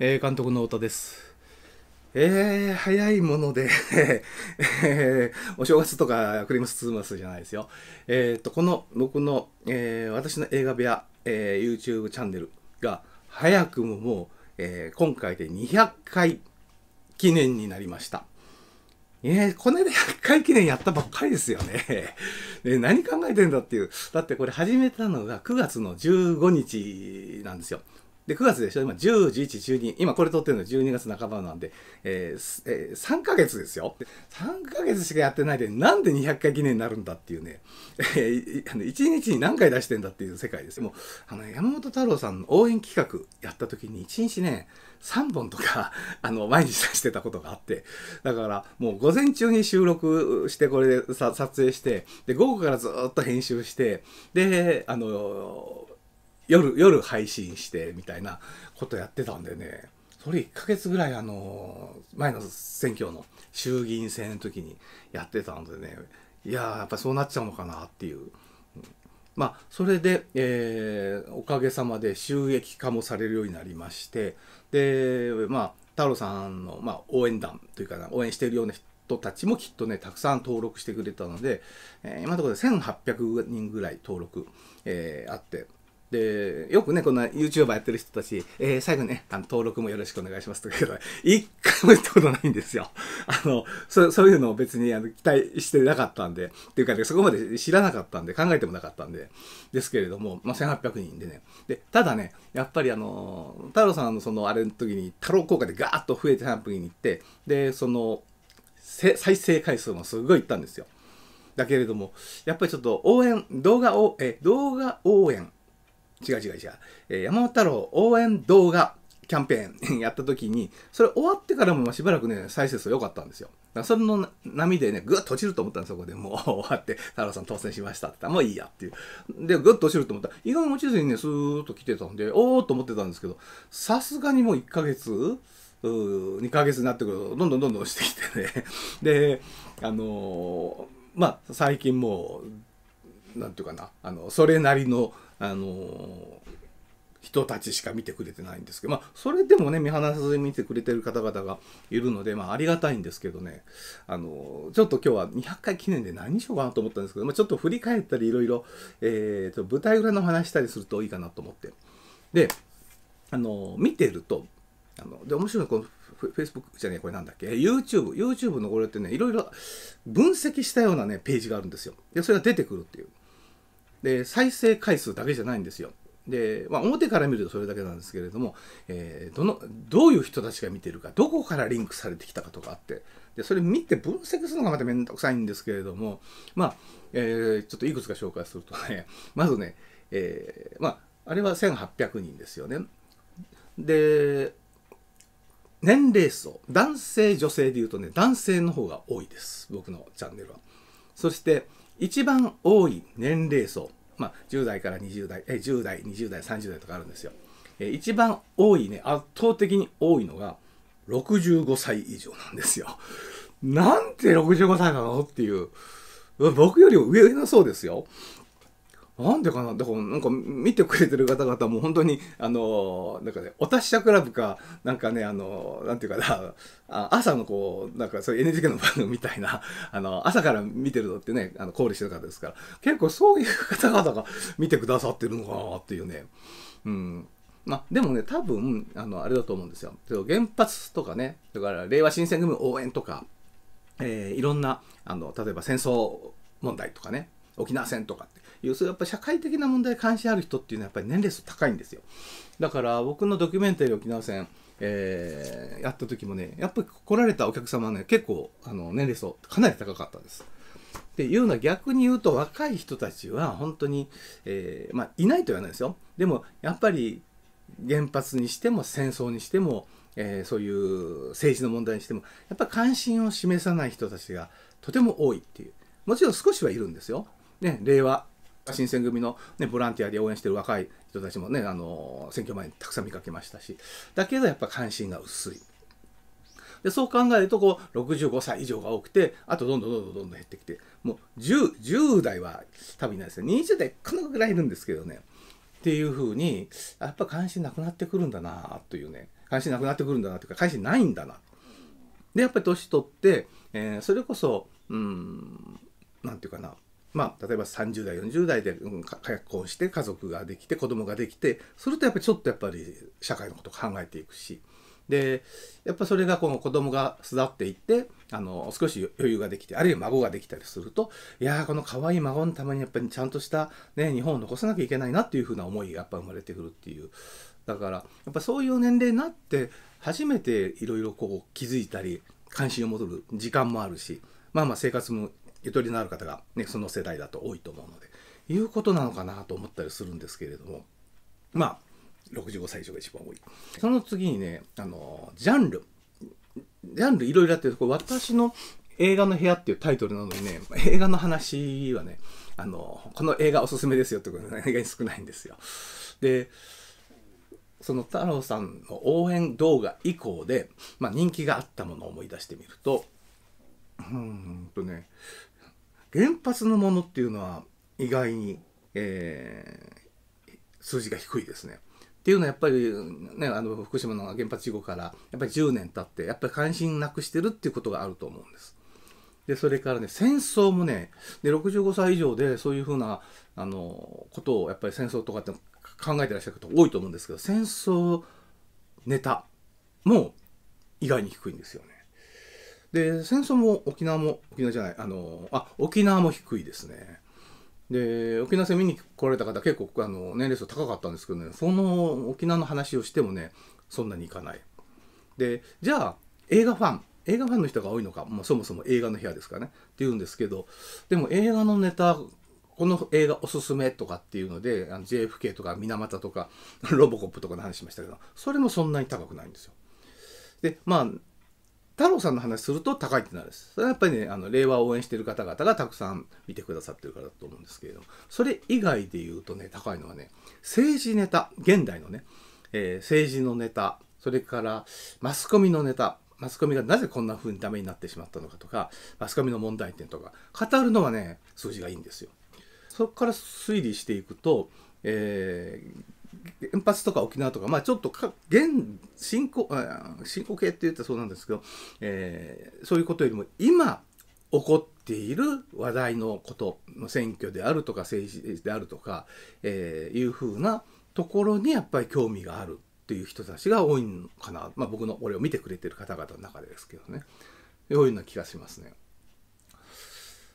えー、監督の太田です。えー、早いものでえー、お正月とかクリスマスじゃないですよ。えっ、と、この僕の、えー、私の映画部屋、えー、YouTube チャンネルが、早くももう、えー、今回で200回記念になりました。えー、この間100回記念やったばっかりですよね。ね 何考えてんだっていう。だってこれ始めたのが9月の15日なんですよ。で、9月でしょ今10、11、12。今これ撮ってるの12月半ばなんで、えーえー、3ヶ月ですよ。3ヶ月しかやってないで、なんで200回記念になるんだっていうね、えー、1日に何回出してんだっていう世界です。もう、あの、山本太郎さんの応援企画やった時に1日ね、3本とか、あの、毎日出してたことがあって、だからもう午前中に収録して、これで撮影して、で、午後からずっと編集して、で、あの、夜、夜配信してみたいなことやってたんでね、それ1ヶ月ぐらいあの、前の選挙の衆議院選の時にやってたんでね、いややっぱそうなっちゃうのかなっていう。まあ、それで、えー、おかげさまで収益化もされるようになりまして、で、まあ、太郎さんの、まあ、応援団というかな、応援しているような人たちもきっとね、たくさん登録してくれたので、えー、今のところで1800人ぐらい登録、えー、あって、で、よくね、こんな YouTuber やってる人たち、えー、最後ね、あの、登録もよろしくお願いしますとか言うけど、一回も言ったことないんですよ。あの、そそういうのを別にあの期待してなかったんで、っていうかね、そこまで知らなかったんで、考えてもなかったんで、ですけれども、まあ、1800人でね。で、ただね、やっぱりあの、太郎さんのその、あれの時に、太郎効果でガーッと増えて1800人に行って、で、その、再生回数もすごいいったんですよ。だけれども、やっぱりちょっと応援、動画を、え、動画応援違う違う違う。えー、山本太郎応援動画キャンペーン やった時に、それ終わってからもしばらくね、再生数良かったんですよ。それの波でね、ぐっと落ちると思ったんですよ、そこで。もう 終わって、太郎さん当選しましたって言ったら、もういいやっていう。で、ぐっと落ちると思ったら、意外に落ちずにね、スーッと来てたんで、おーっと思ってたんですけど、さすがにもう1ヶ月う2ヶ月になってくると、どんどんどんどんしてきてね で、あのー、まあ、最近もう、なんていうかな、あの、それなりのあの人たちしか見てくれてないんですけど、まあ、それでもね、見放さずに見てくれてる方々がいるので、まあ、ありがたいんですけどね、あの、ちょっと今日は200回記念で何しようかなと思ったんですけど、まあ、ちょっと振り返ったり、いろいろ、えー、と、舞台裏の話したりするといいかなと思って。で、あの、見てると、あの、で、面白いのこの、Facebook じゃねえ、これなんだっけ ?YouTube、YouTube のこれってね、いろいろ分析したようなね、ページがあるんですよ。で、それが出てくるっていう。で、再生回数だけじゃないんですよ。で、まあ、表から見るとそれだけなんですけれども、えー、どの、どういう人たちが見てるか、どこからリンクされてきたかとかあって、で、それ見て分析するのがまためんどくさいんですけれども、まあ、えー、ちょっといくつか紹介するとね、まずね、えー、まあ、あれは1800人ですよね。で、年齢層、男性、女性で言うとね、男性の方が多いです。僕のチャンネルは。そして、一番多い年齢層、まあ、10代から20代、え10代、20代、30代とかあるんですよ。え一番多いね、圧倒的に多いのが、65歳以上なんですよ。なんて65歳なのっていう。僕より上の層ですよ。なんでかなだからなんか見てくれてる方々も本当にあのなんかねお達者クラブかなんかねあのなんていうかなあ朝のこうなんかそういう NHK の番組みたいなあの朝から見てるのってねあの考慮してる方ですから結構そういう方々が見てくださってるのかなっていうねうんまあ、でもね、多分、あの、あれだと思うんですよ。原発とかね、だから令和新選組応援とか、えー、いろんな、あの、例えば戦争問題とかね、沖縄戦とかって、要するにやっぱ社会的な問題に関心ある人っていうのはやっぱり年齢層高いんですよだから僕のドキュメンタリー沖縄戦えー、やった時もねやっぱり来られたお客様はね結構あの年齢層かなり高かったです。っていうのは逆に言うと若い人たちは本当に、えー、まあ、いないとは言わないですよでもやっぱり原発にしても戦争にしても、えー、そういう政治の問題にしてもやっぱ関心を示さない人たちがとても多いっていうもちろん少しはいるんですよ。ね、令和新選組の、ね、ボランティアで応援してる若い人たちもね、あの選挙前にたくさん見かけましたし、だけどやっぱ関心が薄い。でそう考えるとこう65歳以上が多くてあとどんどんどんどんどん減ってきてもう 10, 10代は多分いないですね20代このぐらいいるんですけどねっていうふうにやっぱ関心なくなってくるんだなというね関心なくなってくるんだなというか関心ないんだなでやっぱり年取って、えー、それこそうんなんていうかなまあ、例えば30代40代で、うん、結婚して家族ができて子供ができてそれとやっぱりちょっとやっぱり社会のことを考えていくしでやっぱそれがこの子供が巣立っていってあの少し余裕ができてあるいは孫ができたりするといやーこの可愛い孫のためにやっぱりちゃんとした、ね、日本を残さなきゃいけないなっていうふうな思いがやっぱ生まれてくるっていうだからやっぱそういう年齢になって初めていろいろこう気づいたり関心を戻る時間もあるしまあまあ生活もゆとりのある方が、ね、その世代だと多いと思うので、いうことなのかなと思ったりするんですけれども、まあ、65歳以上が一番多い。その次にね、あの、ジャンル。ジャンルいろいろあって、これ私の映画の部屋っていうタイトルなのにね、映画の話はね、あの、この映画おすすめですよってことが意外に少ないんですよ。で、その太郎さんの応援動画以降で、まあ、人気があったものを思い出してみると、うんとね、原発のものっていうのは意外に、えー、数字が低いですね。っていうのはやっぱり、ね、あの福島の原発事故からやっぱり10年経ってやっぱり関心なくしてるっていうことがあると思うんです。でそれからね戦争もねで65歳以上でそういうふうなあのことをやっぱり戦争とかって考えてらっしゃる方多いと思うんですけど戦争ネタも意外に低いんですよね。で、戦争も沖縄も、沖縄じゃない、あの、あ、沖縄も低いですね。で、沖縄戦見に来られた方結構あの年齢層高かったんですけどね、その沖縄の話をしてもね、そんなにいかない。で、じゃあ映画ファン、映画ファンの人が多いのか、まあ、そもそも映画の部屋ですかね、っていうんですけど、でも映画のネタ、この映画おすすめとかっていうので、あの JFK とか水俣とか、ロボコップとかの話しましたけど、それもそんなに高くないんですよ。で、まあ、太郎さんの話すると高いってなるんです。それはやっぱりね、あの、令和を応援してる方々がたくさん見てくださってるからだと思うんですけれども、それ以外で言うとね、高いのはね、政治ネタ、現代のね、えー、政治のネタ、それからマスコミのネタ、マスコミがなぜこんな風にダメになってしまったのかとか、マスコミの問題点とか、語るのはね、数字がいいんですよ。そこから推理していくと、えー、原発とか沖縄とか、まあ、ちょっとか現進行進行形って言ったらそうなんですけど、えー、そういうことよりも今起こっている話題のことの選挙であるとか政治であるとか、えー、いうふうなところにやっぱり興味があるっていう人たちが多いのかな、まあ、僕の俺を見てくれてる方々の中でですけどねそういうような気がしますね。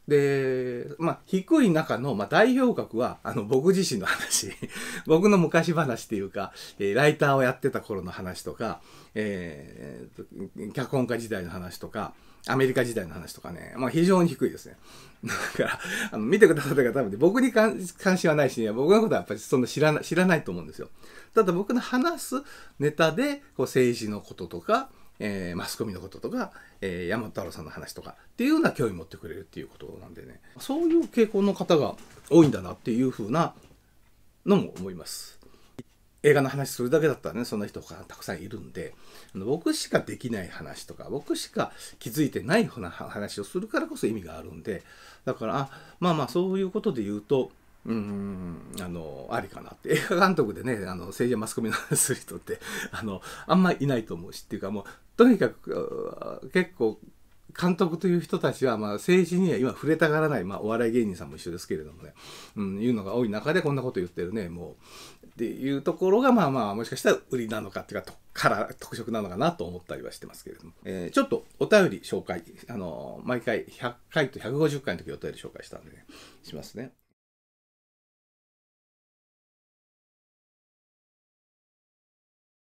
で、まあ、低い中の、まあ、代表格は、あの、僕自身の話、僕の昔話っていうか、えー、ライターをやってた頃の話とか、えー、脚本家時代の話とか、アメリカ時代の話とかね、まあ、非常に低いですね。だから、あの見てくださった方も、僕に関心はないし、ね、僕のことはやっぱりそんな知らない、知らないと思うんですよ。ただ僕の話すネタで、こう政治のこととか、えー、マスコミのこととか、えー、山太郎さんの話とかっていうような興味持ってくれるっていうことなんでねそういう傾向の方が多いんだなっていうふうなのも思います。映画の話するだけだったらねそんな人がたくさんいるんであの僕しかできない話とか僕しか気づいてないような話をするからこそ意味があるんでだからあまあまあそういうことで言うとうん、あの、ありかなって。映画監督でね、あの、政治やマスコミの話する人って、あの、あんまいないと思うし、っていうかもう、とにかく、結構、監督という人たちは、まあ、政治には今触れたがらない、まあ、お笑い芸人さんも一緒ですけれどもね、うん、いうのが多い中でこんなこと言ってるね、もう。っていうところが、まあまあ、もしかしたら売りなのかっていうか、とから特色なのかなと思ったりはしてますけれども。えー、ちょっとお便り紹介、あの、毎回100回と150回の時お便り紹介したんでね、しますね。